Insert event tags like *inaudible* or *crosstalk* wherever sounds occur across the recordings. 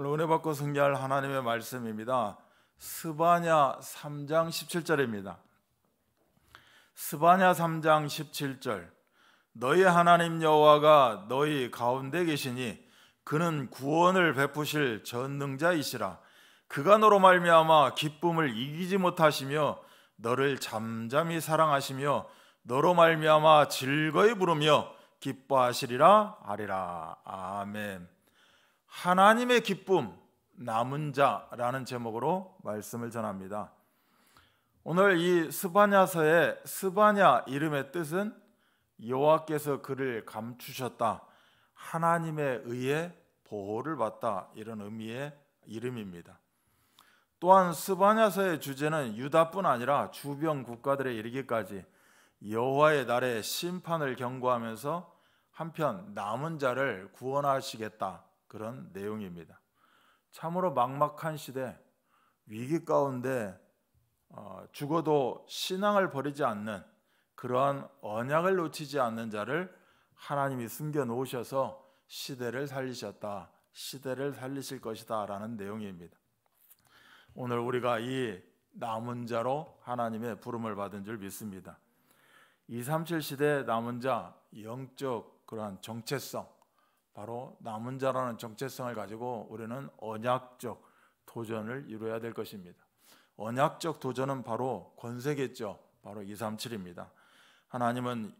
오늘 은혜 받고 승리할 하나님의 말씀입니다. 스바냐 3장 17절입니다. 스바냐 3장 17절 너희 하나님 여호와가 너희 가운데 계시니 그는 구원을 베푸실 전능자이시라 그가 너로 말미암아 기쁨을 이기지 못하시며 너를 잠잠히 사랑하시며 너로 말미암아 즐거이 부르며 기뻐하시리라 아리라 아멘. 하나님의 기쁨 남은 자라는 제목으로 말씀을 전합니다. 오늘 이 스바냐서의 스바냐 이름의 뜻은 여호와께서 그를 감추셨다. 하나님에 의해 보호를 받다 이런 의미의 이름입니다. 또한 스바냐서의 주제는 유다뿐 아니라 주변 국가들에 이르기까지 여호와의 날에 심판을 경고하면서 한편 남은 자를 구원하시겠다 그런 내용입니다. 참으로 막막한 시대, 위기 가운데 어, 죽어도 신앙을 버리지 않는 그러한 언약을 놓치지 않는 자를 하나님이 숨겨 놓으셔서 시대를 살리셨다. 시대를 살리실 것이다라는 내용입니다. 오늘 우리가 이 남은 자로 하나님의 부름을 받은 줄 믿습니다. 237 시대 남은 자 영적 그러한 정체성 바로 남은 자라는 정체성을 가지고 우리는 언약적 도전을 이루어야 될 것입니다. 언약적 도전은 바로 권세겠죠. 바로 237입니다. 하나님은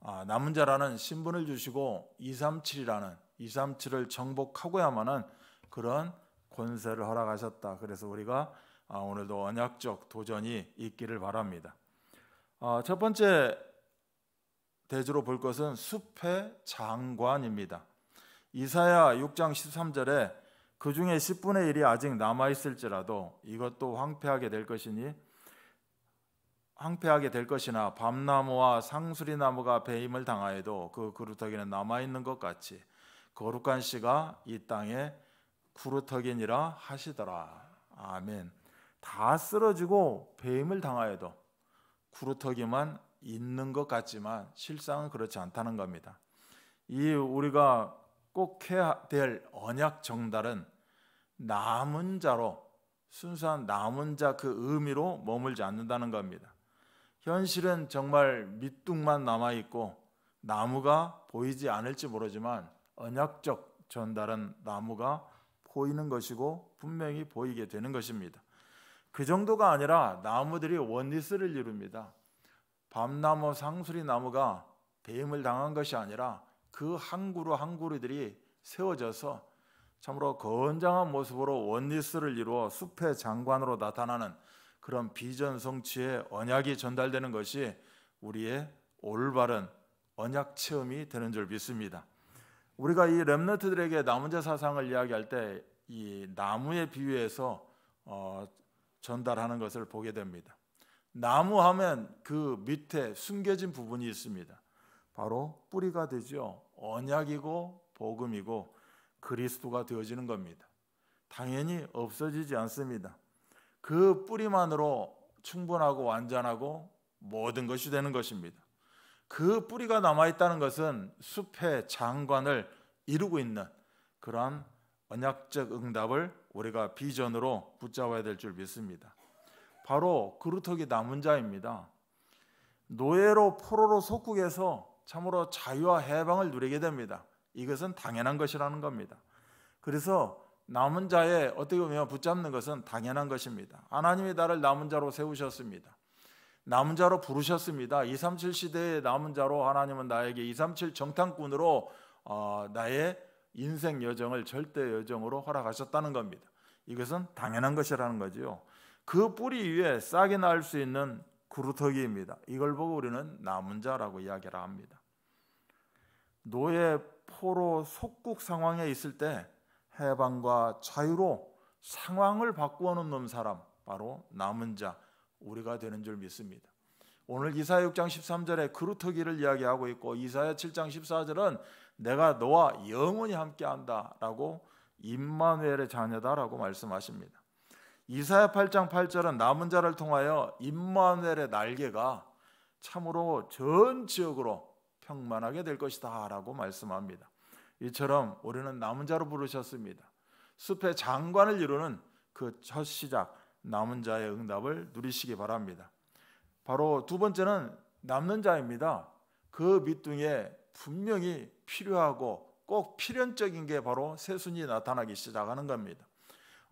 아, 남은 자라는 신분을 주시고 237이라는 237을 정복하고야만은 그런 권세를 허락하셨다. 그래서 우리가 아, 오늘도 언약적 도전이 있기를 바랍니다. 아, 첫 번째 대주로 볼 것은 숲의 장관입니다. 이사야 6장 13절에 그 중에 10분의 1이 아직 남아 있을지라도 이것도 황폐하게 될 것이니 황폐하게 될 것이나 밤나무와 상수리 나무가 배임을 당하여도 그 그루터기는 남아 있는 것 같이 거룩한 씨가 이 땅에 구루터기니라 하시더라. 아멘. 다 쓰러지고 배임을 당하여도 구루터기만 있는 것 같지만 실상은 그렇지 않다는 겁니다. 이 우리가 꼭 해야 될 언약 정달은 남은 자로 순수한 남은 자 그 의미로 머물지 않는다는 겁니다. 현실은 정말 밑둥만 남아 있고 나무가 보이지 않을지 모르지만 언약적 전달은 나무가 보이는 것이고 분명히 보이게 되는 것입니다. 그 정도가 아니라 나무들이 원리스를 이룹니다. 밤나무, 상수리 나무가 배임을 당한 것이 아니라 그한구루한구루들이 세워져서 참으로 건장한 모습으로 원리스를 이루어 숲의 장관으로 나타나는 그런 비전 성취의 언약이 전달되는 것이 우리의 올바른 언약 체험이 되는 줄 믿습니다. 우리가 이 렘너트들에게 나무자 사상을 이야기할 때 이 나무의 비유에서 어, 전달하는 것을 보게 됩니다. 나무 하면 그 밑에 숨겨진 부분이 있습니다. 바로 뿌리가 되죠. 언약이고 복음이고 그리스도가 되어지는 겁니다. 당연히 없어지지 않습니다. 그 뿌리만으로 충분하고 완전하고 모든 것이 되는 것입니다. 그 뿌리가 남아있다는 것은 숲의 장관을 이루고 있는 그러한 언약적 응답을 우리가 비전으로 붙잡아야 될 줄 믿습니다. 바로 그루터기 남은 자입니다. 노예로 포로로 속국에서 참으로 자유와 해방을 누리게 됩니다. 이것은 당연한 것이라는 겁니다. 그래서 남은 자의 어떻게 보면 붙잡는 것은 당연한 것입니다. 하나님이 나를 남은 자로 세우셨습니다. 남은 자로 부르셨습니다. 237 시대의 남은 자로 하나님은 나에게 237 정탐꾼으로 어, 나의 인생 여정을 절대 여정으로 허락하셨다는 겁니다. 이것은 당연한 것이라는 거지요. 그 뿌리 위에 싹이 날수 있는 구루터기입니다. 이걸 보고 우리는 남은 자라고 이야기를 합니다. 노예 포로 속국 상황에 있을 때 해방과 자유로 상황을 바꾸어 놓는 사람 바로 남은 자 우리가 되는 줄 믿습니다. 오늘 이사야 6장 13절에 그루터기를 이야기하고 있고 이사야 7장 14절은 내가 너와 영원히 함께한다라고 임마누엘의 자녀다라고 말씀하십니다. 이사야 8장 8절은 남은 자를 통하여 임마누엘의 날개가 참으로 전 지역으로 평만하게 될 것이다라고 말씀합니다. 이처럼 우리는 남은 자로 부르셨습니다. 숲의 장관을 이루는 그 첫 시작 남은 자의 응답을 누리시기 바랍니다. 바로 두 번째는 남는 자입니다. 그 밑둥에 분명히 필요하고 꼭 필연적인 게 바로 새순이 나타나기 시작하는 겁니다.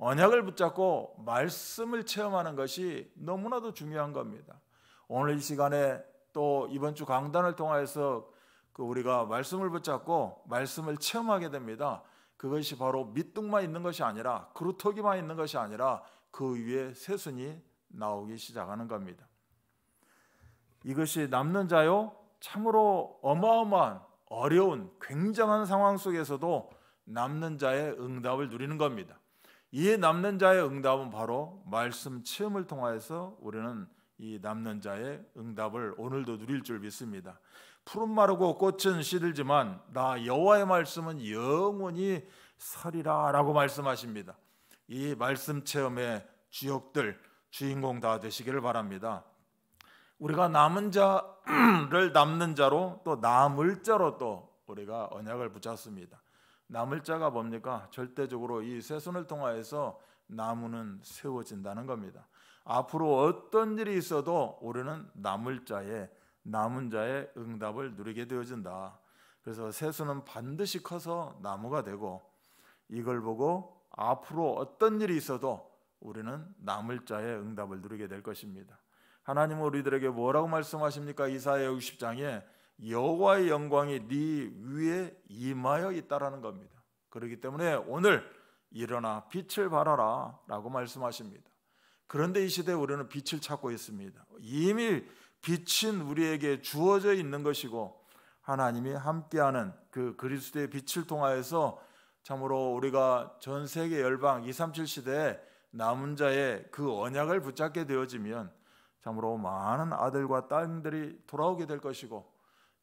언약을 붙잡고 말씀을 체험하는 것이 너무나도 중요한 겁니다. 오늘 이 시간에 또 이번 주 강단을 통하서그 우리가 말씀을 붙잡고 말씀을 체험하게 됩니다. 그것이 바로 밑둥만 있는 것이 아니라 그루터기만 있는 것이 아니라 그 위에 새순이 나오기 시작하는 겁니다. 이것이 남는 자요 참으로 어마어마한 어려운 굉장한 상황 속에서도 남는 자의 응답을 누리는 겁니다. 이에 남는 자의 응답은 바로 말씀 체험을 통하여서 우리는 이 남는 자의 응답을 오늘도 누릴 줄 믿습니다. 푸른 마르고 꽃은 시들지만 나 여호와의 말씀은 영원히 서리라라고 말씀하십니다. 이 말씀 체험의 주역들 주인공 다 되시기를 바랍니다. 우리가 남은 자를 *clears throat* 남는 자로 또 남을 자로 또 우리가 언약을 붙였습니다. 남을 자가 뭡니까? 절대적으로 이 세손을 통하여서 나무는 세워진다는 겁니다. 앞으로 어떤 일이 있어도 우리는 남을 자의 남은 자의 응답을 누리게 되어진다. 그래서 세수는 반드시 커서 나무가 되고 이걸 보고 앞으로 어떤 일이 있어도 우리는 남을 자의 응답을 누리게 될 것입니다. 하나님은 우리들에게 뭐라고 말씀하십니까? 이사야 60장에 여호와의 영광이 네 위에 임하여 있다라는 겁니다. 그렇기 때문에 오늘 일어나 빛을 발하라라고 말씀하십니다. 그런데 이 시대에 우리는 빛을 찾고 있습니다. 이미 빛은 우리에게 주어져 있는 것이고 하나님이 함께하는 그 그리스도의 빛을 통하여서 참으로 우리가 전 세계 열방 237 시대에 남은 자의 그 언약을 붙잡게 되어지면 참으로 많은 아들과 딸들이 돌아오게 될 것이고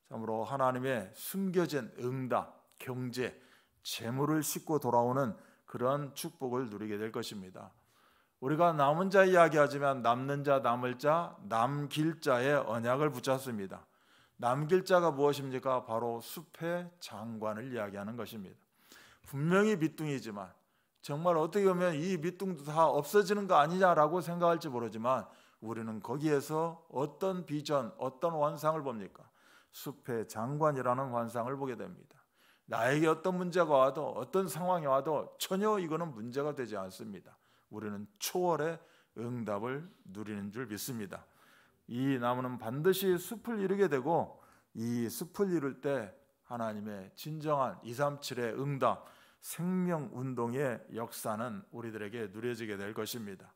참으로 하나님의 숨겨진 응답, 경제, 재물을 싣고 돌아오는 그런 축복을 누리게 될 것입니다. 우리가 남은 자 이야기하지만 남는 자, 남을 자, 남길 자의 언약을 붙였습니다. 남길 자가 무엇입니까? 바로 숲의 장관을 이야기하는 것입니다. 분명히 밑둥이지만 정말 어떻게 보면 이 밑둥도 다 없어지는 거 아니냐라고 생각할지 모르지만 우리는 거기에서 어떤 비전, 어떤 원상을 봅니까? 숲의 장관이라는 환상을 보게 됩니다. 나에게 어떤 문제가 와도 어떤 상황이 와도 전혀 이거는 문제가 되지 않습니다. 우리는 초월의 응답을 누리는 줄 믿습니다. 이 나무는 반드시 숲을 이루게 되고 이 숲을 이룰 때 하나님의 진정한 237의 응답, 생명 운동의 역사는 우리들에게 누려지게 될 것입니다.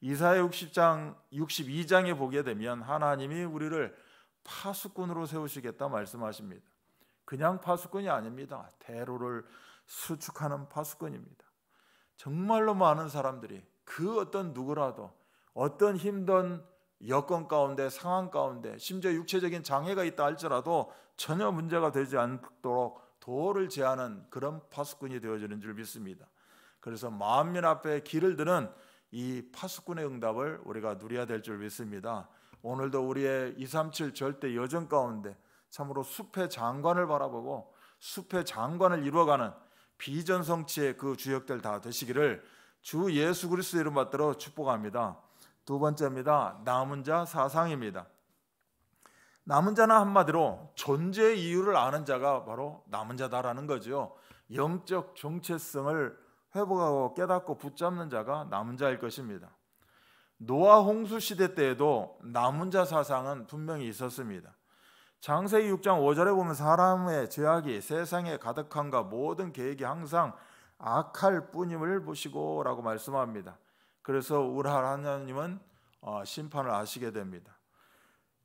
이사야 60장 62장에 보게 되면 하나님이 우리를 파수꾼으로 세우시겠다 말씀하십니다. 그냥 파수꾼이 아닙니다. 대로를 수축하는 파수꾼입니다. 정말로 많은 사람들이 그 어떤 누구라도 어떤 힘든 여건 가운데 상황 가운데 심지어 육체적인 장애가 있다 할지라도 전혀 문제가 되지 않도록 도를 제하는 그런 파수꾼이 되어지는 줄 믿습니다. 그래서 마음민 앞에 길을 드는 이 파수꾼의 응답을 우리가 누려야 될 줄 믿습니다. 오늘도 우리의 237 절대 여정 가운데 참으로 숲의 장관을 바라보고 숲의 장관을 이루어가는 비전 성취의 그 주역들 다 되시기를 주 예수 그리스도 이름 받들어 축복합니다. 두 번째입니다. 남은 자 사상입니다. 남은 자나 한마디로 존재의 이유를 아는 자가 바로 남은 자다라는 거죠. 영적 정체성을 회복하고 깨닫고 붙잡는 자가 남은 자일 것입니다. 노아 홍수 시대 때에도 남은자 사상은 분명히 있었습니다. 장세기 6장 5절에 보면 사람의 죄악이 세상에 가득한가 모든 계획이 항상 악할 뿐임을 보시고라고 말씀합니다. 그래서 우랄 하나님은 어, 심판을 아시게 됩니다.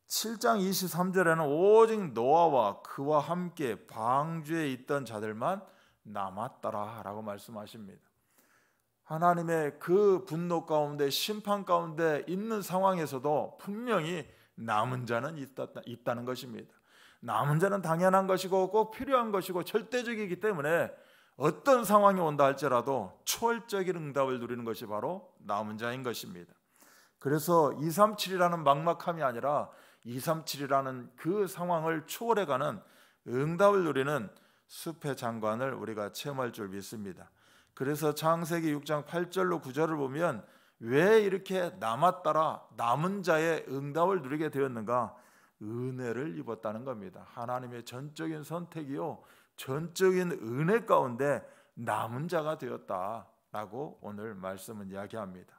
7장 23절에는 오직 노아와 그와 함께 방주에 있던 자들만 남았더라라고 말씀하십니다. 하나님의 그 분노 가운데 심판 가운데 있는 상황에서도 분명히 남은 자는 있다, 있다는 것입니다. 남은 자는 당연한 것이고 꼭 필요한 것이고 절대적이기 때문에 어떤 상황이 온다 할지라도 초월적인 응답을 누리는 것이 바로 남은 자인 것입니다. 그래서 237이라는 막막함이 아니라 237이라는 그 상황을 초월해가는 응답을 누리는 숲의 장관을 우리가 체험할 줄 믿습니다. 그래서 창세기 6장 8절로 9절을 보면 왜 이렇게 남았더라 남은 자의 응답을 누리게 되었는가? 은혜를 입었다는 겁니다. 하나님의 전적인 선택이요. 전적인 은혜 가운데 남은 자가 되었다라고 오늘 말씀은 이야기합니다.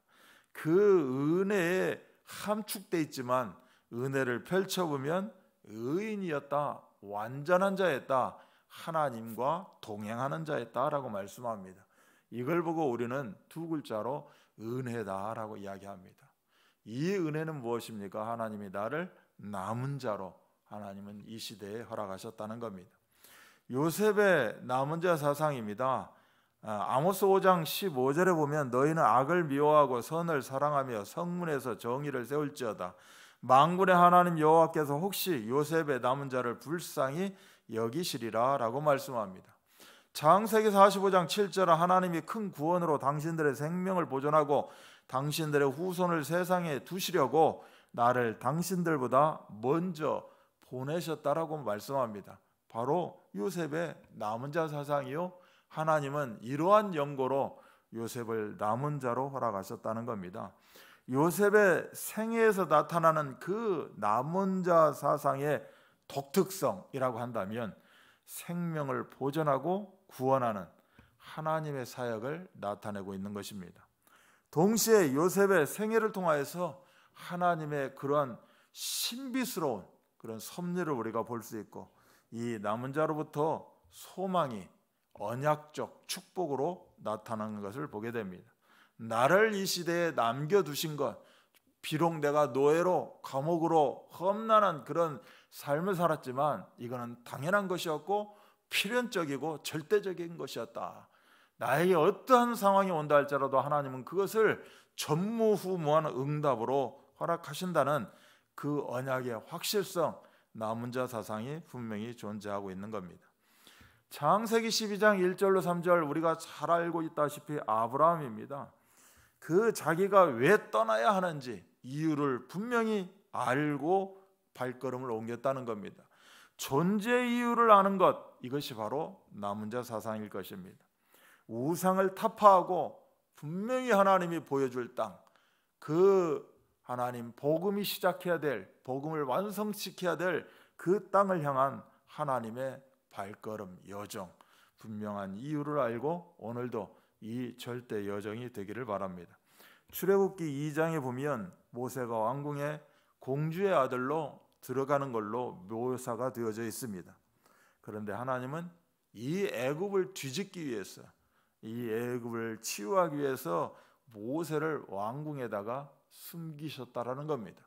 그 은혜에 함축돼 있지만 은혜를 펼쳐보면 의인이었다, 완전한 자였다, 하나님과 동행하는 자였다라고 말씀합니다. 이걸 보고 우리는 두 글자로 은혜다라고 이야기합니다. 이 은혜는 무엇입니까? 하나님이 나를 남은 자로 하나님은 이 시대에 허락하셨다는 겁니다. 요셉의 남은 자 사상입니다. 아, 아모스 5장 15절에 보면 너희는 악을 미워하고 선을 사랑하며 성문에서 정의를 세울지어다. 망군의 하나님 여호와께서 혹시 요셉의 남은 자를 불쌍히 여기시리라라고 말씀합니다. 장세기 45장 7절에 하나님이 큰 구원으로 당신들의 생명을 보존하고 당신들의 후손을 세상에 두시려고 나를 당신들보다 먼저 보내셨다라고 말씀합니다. 바로 요셉의 남은 자 사상이요. 하나님은 이러한 연고로 요셉을 남은 자로 허락하셨다는 겁니다. 요셉의 생애에서 나타나는 그 남은 자 사상의 독특성이라고 한다면 생명을 보존하고 구원하는 하나님의 사역을 나타내고 있는 것입니다. 동시에 요셉의 생애를 통하여서 하나님의 그런 신비스러운 그런 섭리를 우리가 볼 수 있고 이 남은 자로부터 소망이 언약적 축복으로 나타나는 것을 보게 됩니다. 나를 이 시대에 남겨두신 것, 비록 내가 노예로 감옥으로 험난한 그런 삶을 살았지만 이거는 당연한 것이었고 필연적이고 절대적인 것이었다. 나에게 어떠한 상황이 온다 할지라도 하나님은 그것을 전무후무한 응답으로 허락하신다는 그 언약의 확실성, 남은 자 사상이 분명히 존재하고 있는 겁니다. 창세기 12장 1절로 3절 우리가 잘 알고 있다시피 아브라함입니다. 그 자기가 왜 떠나야 하는지 이유를 분명히 알고 발걸음을 옮겼다는 겁니다. 존재 이유를 아는 것 이것이 바로 남은 자 사상일 것입니다. 우상을 타파하고 분명히 하나님이 보여줄 땅, 그 하나님 복음이 시작해야 될 복음을 완성시켜야 될 그 땅을 향한 하나님의 발걸음 여정 분명한 이유를 알고 오늘도 이 절대 여정이 되기를 바랍니다. 출애굽기 2장에 보면 모세가 왕궁에 공주의 아들로 들어가는 걸로 묘사가 되어져 있습니다. 그런데 하나님은 이 애굽을 뒤집기 위해서 이 애굽을 치유하기 위해서 모세를 왕궁에다가 숨기셨다라는 겁니다.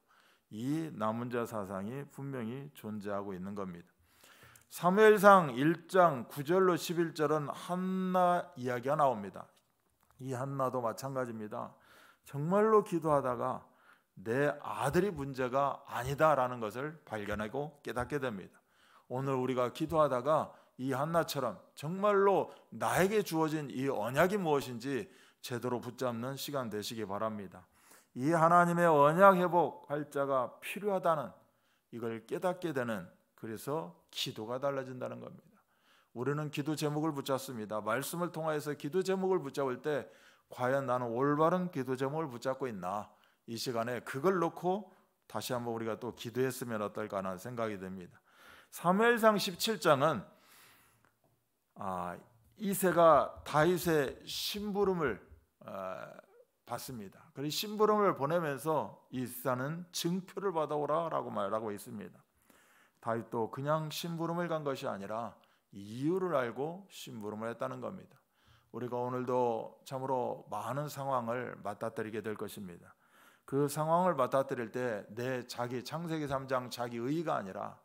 이 남은 자 사상이 분명히 존재하고 있는 겁니다. 사무엘상 1장 9절로 11절은 한나 이야기가 나옵니다. 이 한나도 마찬가지입니다. 정말로 기도하다가 내 아들이 문제가 아니다라는 것을 발견하고 깨닫게 됩니다. 오늘 우리가 기도하다가 이 한나처럼 정말로 나에게 주어진 이 언약이 무엇인지 제대로 붙잡는 시간 되시기 바랍니다. 이 하나님의 언약 회복 활자가 필요하다는 이걸 깨닫게 되는 그래서 기도가 달라진다는 겁니다. 우리는 기도 제목을 붙잡습니다. 말씀을 통하여서 기도 제목을 붙잡을 때 과연 나는 올바른 기도 제목을 붙잡고 있나? 이 시간에 그걸 놓고 다시 한번 우리가 또 기도했으면 어떨까 하는 생각이 듭니다. 사무엘상 17장은 아, 이세가 다윗의 심부름을 아, 받습니다. 그리고 심부름을 보내면서 이사는 증표를 받아오라라고 말하고 있습니다. 다윗도 그냥 심부름을 간 것이 아니라 이유를 알고 심부름을 했다는 겁니다. 우리가 오늘도 참으로 많은 상황을 맞닥뜨리게 될 것입니다. 그 상황을 받아들일 때 내 자기 창세기 3장 자기 의의가 아니라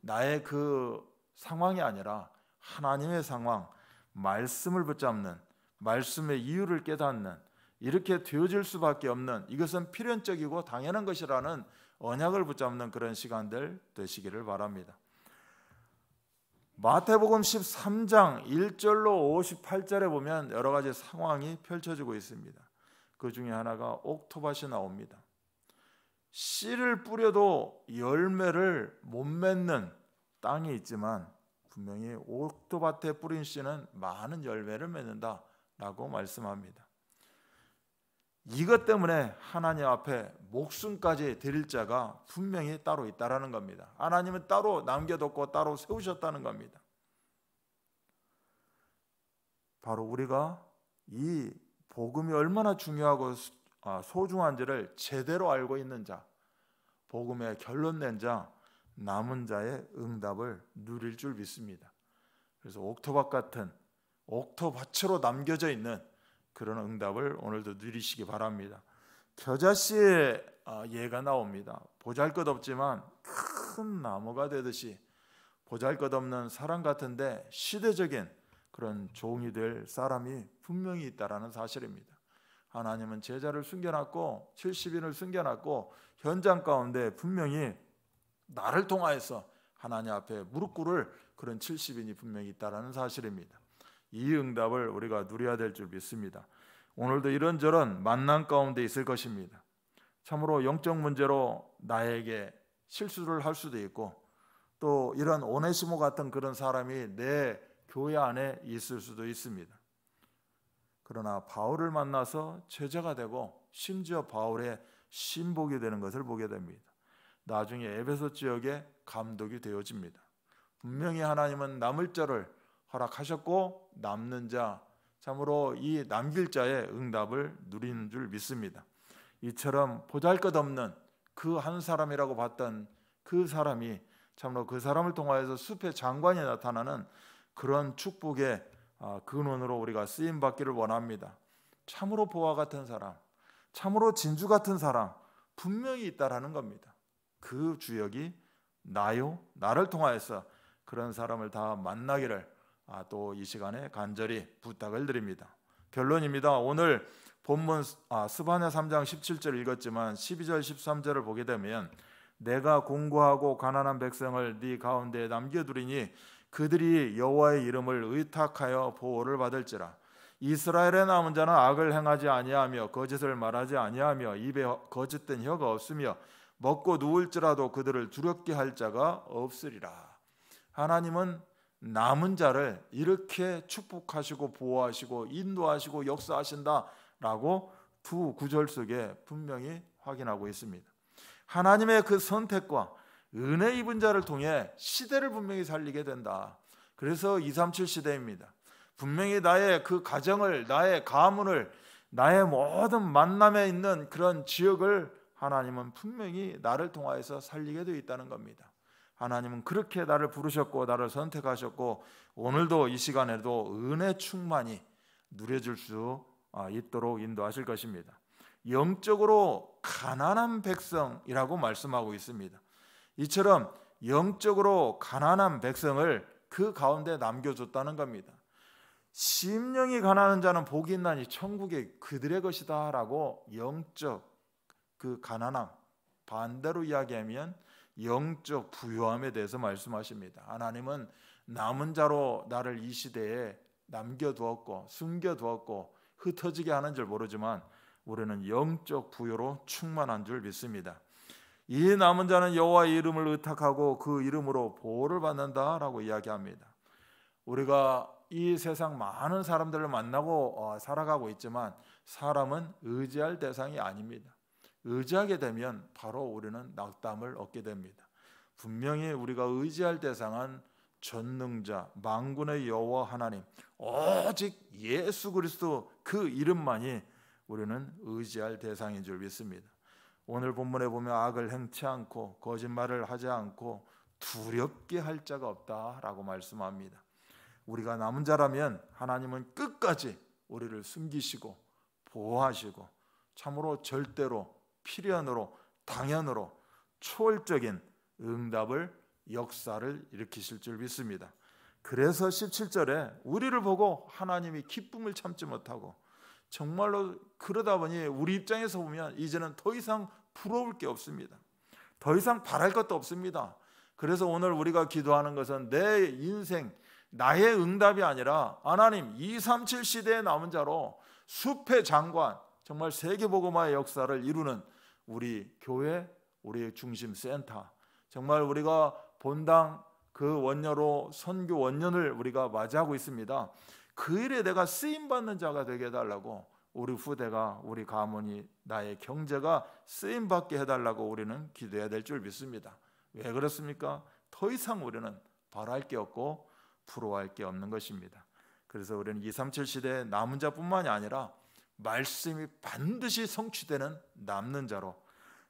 나의 그 상황이 아니라 하나님의 상황, 말씀을 붙잡는 말씀의 이유를 깨닫는 이렇게 되어질 수밖에 없는 이것은 필연적이고 당연한 것이라는 언약을 붙잡는 그런 시간들 되시기를 바랍니다. 마태복음 13장 1절로 58절에 보면 여러 가지 상황이 펼쳐지고 있습니다. 그 중에 하나가 옥토밭이 나옵니다. 씨를 뿌려도 열매를 못 맺는 땅이 있지만 분명히 옥토밭에 뿌린 씨는 많은 열매를 맺는다라고 말씀합니다. 이것 때문에 하나님 앞에 목숨까지 드릴 자가 분명히 따로 있다라는 겁니다. 하나님은 따로 남겨뒀고 따로 세우셨다는 겁니다. 바로 우리가 이 복음이 얼마나 중요하고 아, 소중한지를 제대로 알고 있는 자, 복음의 결론 낸 자, 남은 자의 응답을 누릴 줄 믿습니다. 그래서 옥토박 같은 옥토밭으로 남겨져 있는 그런 응답을 오늘도 누리시기 바랍니다. 겨자씨의 아, 예가 나옵니다. 보잘것없지만 큰 나무가 되듯이 보잘것없는 사람 같은데 시대적인 그런 종이 될 사람이 분명히 있다라는 사실입니다. 하나님은 제자를 숨겨놨고 70인을 숨겨놨고 현장 가운데 분명히 나를 통하여서 하나님 앞에 무릎 꿇을 그런 70인이 분명히 있다라는 사실입니다. 이 응답을 우리가 누려야 될 줄 믿습니다. 오늘도 이런저런 만난 가운데 있을 것입니다. 참으로 영적 문제로 나에게 실수를 할 수도 있고 또 이런 오네시모 같은 그런 사람이 내 교회 안에 있을 수도 있습니다. 그러나 바울을 만나서 제자가 되고 심지어 바울의 신복이 되는 것을 보게 됩니다. 나중에 에베소 지역의 감독이 되어집니다. 분명히 하나님은 남을 자를 허락하셨고 남는 자 참으로 이 남길 자의 응답을 누리는 줄 믿습니다. 이처럼 보잘것없는 그 한 사람이라고 봤던 그 사람이 참으로 그 사람을 통하여서 숲의 장관이 나타나는 그런 축복의 어, 근원으로 우리가 쓰임 받기를 원합니다. 참으로 보화 같은 사람, 참으로 진주 같은 사람 분명히 있다라는 겁니다. 그 주역이 나요, 나를 통하여서 그런 사람을 다 만나기를 아, 또이 시간에 간절히 부탁을 드립니다. 결론입니다. 오늘 본문 아, 스바냐 3장 17절 읽었지만 12절 13절을 보게 되면 내가 공고하고 가난한 백성을 네 가운데 남겨두리니 그들이 여호와의 이름을 의탁하여 보호를 받을지라 이스라엘의 남은 자는 악을 행하지 아니하며 거짓을 말하지 아니하며 입에 거짓된 혀가 없으며 먹고 누울지라도 그들을 두렵게 할 자가 없으리라 하나님은 남은 자를 이렇게 축복하시고 보호하시고 인도하시고 역사하신다라고 두 구절 속에 분명히 확인하고 있습니다. 하나님의 그 선택과 은혜 입은 자를 통해 시대를 분명히 살리게 된다. 그래서 237 시대입니다. 분명히 나의 그 가정을, 나의 가문을, 나의 모든 만남에 있는 그런 지역을 하나님은 분명히 나를 통하여서 살리게 되어 있다는 겁니다. 하나님은 그렇게 나를 부르셨고 나를 선택하셨고 오늘도 이 시간에도 은혜 충만히 누려질수 아, 있도록 인도하실 것입니다. 영적으로 가난한 백성이라고 말씀하고 있습니다. 이처럼 영적으로 가난한 백성을 그 가운데 남겨줬다는 겁니다. 심령이 가난한 자는 복이 있나니 천국이 그들의 것이다라고 영적 그 가난함 반대로 이야기하면 영적 부유함에 대해서 말씀하십니다. 하나님은 남은 자로 나를 이 시대에 남겨두었고 숨겨두었고 흩어지게 하는 줄 모르지만 우리는 영적 부여로 충만한 줄 믿습니다. 이 남은 자는 여호와의 이름을 의탁하고 그 이름으로 보호를 받는다라고 이야기합니다. 우리가 이 세상 많은 사람들을 만나고 어, 살아가고 있지만 사람은 의지할 대상이 아닙니다. 의지하게 되면 바로 우리는 낙담을 얻게 됩니다. 분명히 우리가 의지할 대상은 전능자 만군의 여호와 하나님 오직 예수 그리스도 그 이름만이 우리는 의지할 대상인 줄 믿습니다. 오늘 본문에 보면 악을 행치 않고 거짓말을 하지 않고 두렵게 할 자가 없다라고 말씀합니다. 우리가 남은 자라면 하나님은 끝까지 우리를 숨기시고 보호하시고 참으로 절대로 필연으로 당연으로 초월적인 응답을 역사를 일으키실 줄 믿습니다. 그래서 17절에 우리를 보고 하나님이 기쁨을 참지 못하고 정말로 그러다 보니 우리 입장에서 보면 이제는 더 이상 부러울 게 없습니다. 더 이상 바랄 것도 없습니다. 그래서 오늘 우리가 기도하는 것은 내 인생, 나의 응답이 아니라 하나님 237 시대의 남은 자로 숲의 장관, 정말 세계보고마의 역사를 이루는 우리 교회, 우리 중심 센터. 정말 우리가 본당 그 원녀로 선교 원년을 우리가 맞이하고 있습니다. 그 일에 내가 쓰임 받는 자가 되게 해달라고 우리 후대가 우리 가문이 나의 경제가 쓰임 받게 해달라고 우리는 기도해야 될 줄 믿습니다. 왜 그렇습니까? 더 이상 우리는 바랄 게 없고 부러워할 게 없는 것입니다. 그래서 우리는 237 시대의 남은 자뿐만이 아니라 말씀이 반드시 성취되는 남는 자로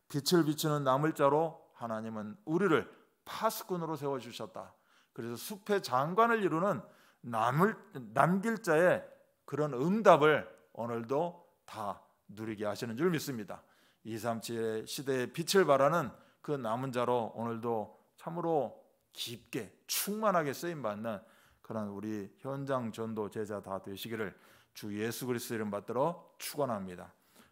빛을 비추는 남을 자로 하나님은 우리를 파수꾼으로 세워 주셨다. 그래서 숲의 장관을 이루는 남을 남길 자의 그런 응답을 오늘도 다 누리게 하시는 줄 믿습니다. 237의 시대의 빛을 발하는 그 남은 자로 오늘도 참으로 깊게 충만하게 쓰임 받는 그런 우리 현장 전도 제자 다 되시기를 주 예수 그리스도 이름 받들어 축원합니다.